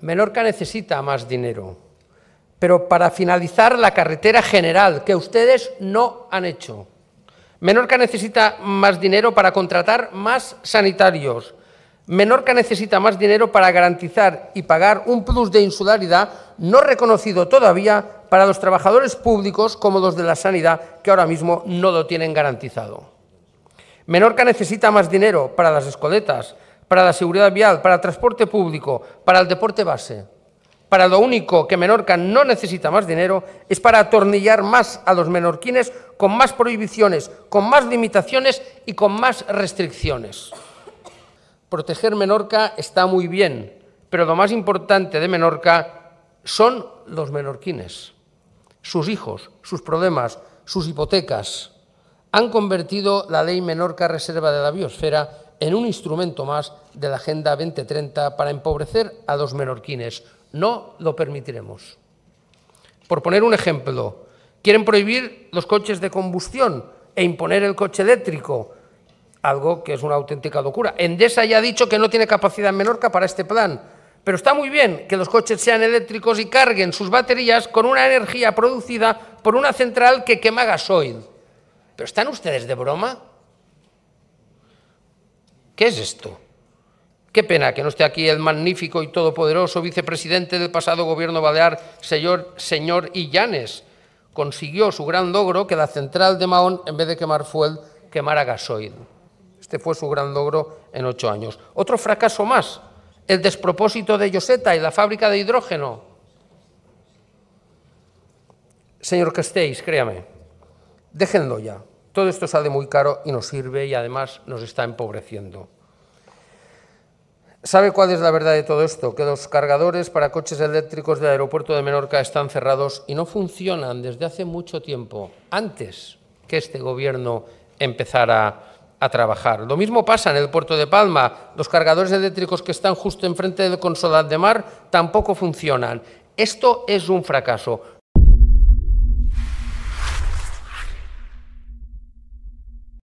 Menorca necesita más dinero, pero para finalizar la carretera general, que ustedes no han hecho. Menorca necesita más dinero para contratar más sanitarios. Menorca necesita más dinero para garantizar y pagar un plus de insularidad no reconocido todavía para los trabajadores públicos como los de la sanidad, que ahora mismo no lo tienen garantizado. Menorca necesita más dinero para las escoletas, para la seguridad vial, para el transporte público, para el deporte base. Para lo único que Menorca no necesita más dinero es para atornillar más a los menorquines con más prohibiciones, con más limitaciones y con más restricciones. Proteger Menorca está muy bien, pero lo más importante de Menorca son los menorquines, sus hijos, sus problemas, sus hipotecas. Han convertido la ley Menorca Reserva de la Biosfera en un instrumento más de la Agenda 2030 para empobrecer a los menorquines. No lo permitiremos. Por poner un ejemplo, quieren prohibir los coches de combustión e imponer el coche eléctrico, algo que es una auténtica locura. Endesa ya ha dicho que no tiene capacidad Menorca para este plan, pero está muy bien que los coches sean eléctricos y carguen sus baterías con una energía producida por una central que quema gasoil. ¿Pero están ustedes de broma? ¿Qué es esto? Qué pena que no esté aquí el magnífico y todopoderoso vicepresidente del pasado gobierno balear, señor, señor Illanes. Consiguió su gran logro que la central de Mahón, en vez de quemar fuel, quemara gasoil. Este fue su gran logro en ocho años. Otro fracaso más, el despropósito de Yoseta y la fábrica de hidrógeno. Señor Castells, créame, déjenlo ya. Todo esto sale muy caro y nos sirve y además nos está empobreciendo. ¿Sabe cuál es la verdad de todo esto? Que los cargadores para coches eléctricos del aeropuerto de Menorca están cerrados y no funcionan desde hace mucho tiempo, antes que este gobierno empezara a trabajar. Lo mismo pasa en el puerto de Palma. Los cargadores eléctricos que están justo enfrente del Consolat de Mar tampoco funcionan. Esto es un fracaso.